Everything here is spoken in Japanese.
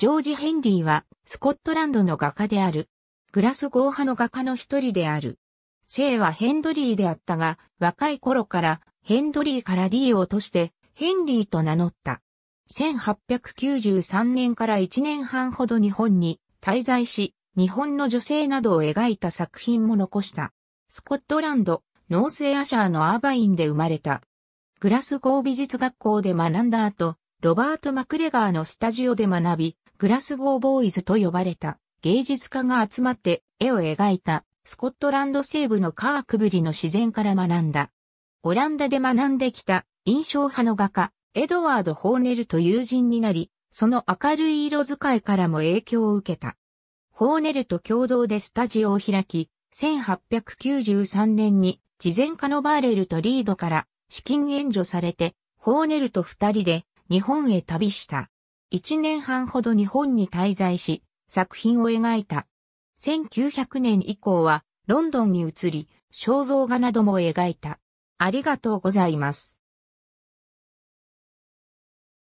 ジョージ・ヘンリーは、スコットランドの画家である。グラスゴー派の画家の一人である。姓はヘンドリーであったが、若い頃からヘンドリーから D を落として、ヘンリーと名乗った。1893年から1年半ほど日本に滞在し、日本の女性などを描いた作品も残した。スコットランド、ノースエアシャーのアーバインで生まれた。グラスゴー美術学校で学んだ後、ロバート・マクレガーのスタジオで学び、グラスゴー・ボーイズと呼ばれた芸術家が集まって絵を描いたスコットランド西部のカークブリの自然から学んだ。オランダで学んできた印象派の画家、エドワード・ホーネルと友人になり、その明るい色使いからも影響を受けた。ホーネルと共同でスタジオを開き、1893年に事前家のバーレルとリードから資金援助されて、ホーネルと二人で日本へ旅した。一年半ほど日本に滞在し、作品を描いた。1900年以降は、ロンドンに移り、肖像画なども描いた。ありがとうございます。